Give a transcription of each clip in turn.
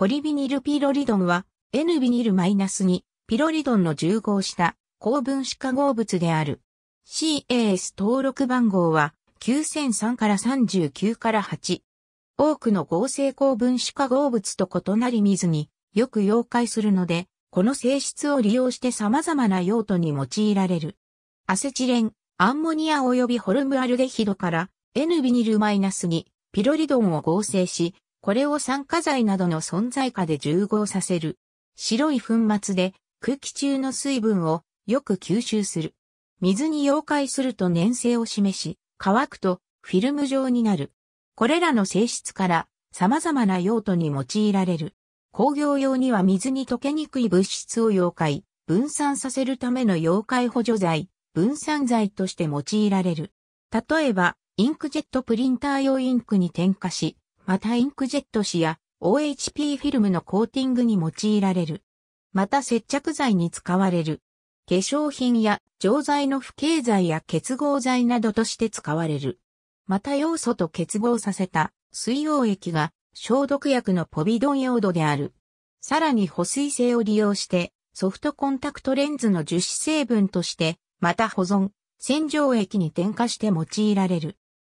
ポリビニルピロリドンは N ビニルマイナス -2 ピロリドンの重合した高分子化合物である。CAS 登録番号は9003から39から8。多くの合成高分子化合物と異なり水によく溶解するので、この性質を利用して様々な用途に用いられる。アセチレン、アンモニア及びホルムアルデヒドから N ビニル -2 ピロリドンを合成し、これを酸化剤などの存在下で重合させる。白い粉末で空気中の水分をよく吸収する。水に溶解すると粘性を示し、乾くとフィルム状になる。これらの性質から様々な用途に用いられる。工業用には水に溶けにくい物質を溶解、分散させるための溶解補助剤、分散剤として用いられる。例えば、インクジェットプリンター用インクに添加し、またインクジェット紙や OHP フィルムのコーティングに用いられる。また接着剤に使われる。化粧品や錠剤の不形剤や結合剤などとして使われる。また要素と結合させた水溶液が消毒薬のポビドン用土である。さらに保水性を利用してソフトコンタクトレンズの樹脂成分として、また保存、洗浄液に添加して用いられる。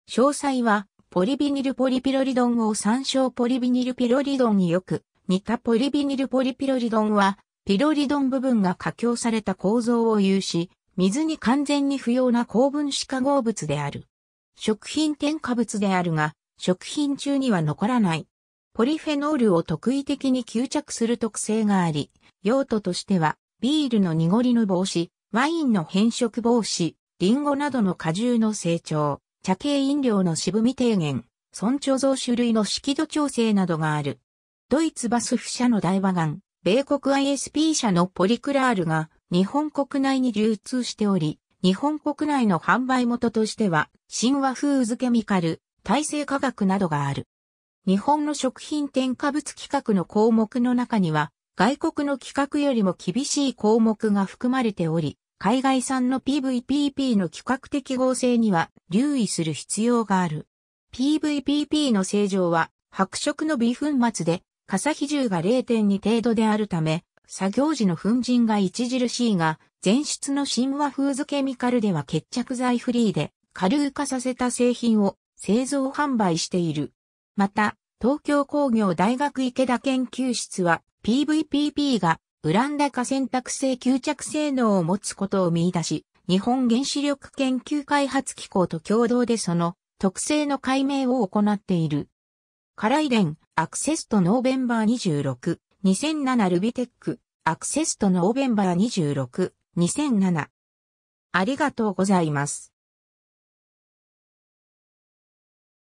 詳細はポリビニルポリピロリドンを参照ポリビニルピロリドンによく似たポリビニルポリピロリドンは、ピロリドン部分が加強された構造を有し、水に完全に不要な高分子化合物である。食品添加物であるが、食品中には残らない。ポリフェノールを特異的に吸着する特性があり、用途としては、ビールの濁りの防止、ワインの変色防止、リンゴなどの果汁の成長、茶系飲料の渋み低減、村貯蔵種類の色度調整などがある。ドイツバスフ社の大和岩、米国 ISP 社のポリクラールが日本国内に流通しており、日本国内の販売元としては、新和風漬ケミカル、耐性化学などがある。日本の食品添加物規格の項目の中には、外国の規格よりも厳しい項目が含まれており、海外産の PVPP の規格適合性には留意する必要がある。PVPP の正常は白色の微粉末で、傘比重が0.2程度であるため、作業時の粉塵が著しいが、前出の神話フーズケミカルでは決着剤フリーで、軽化させた製品を製造販売している。また、東京工業大学池田研究室は PVPP がウランダ化選択性吸着性能を持つことを見出し、日本原子力研究開発機構と共同でその特性の解明を行っている。カライデン、アクセスとノーベンバー26、2007ルビテック、アクセスとノーベンバー26、2007。ありがとうございます。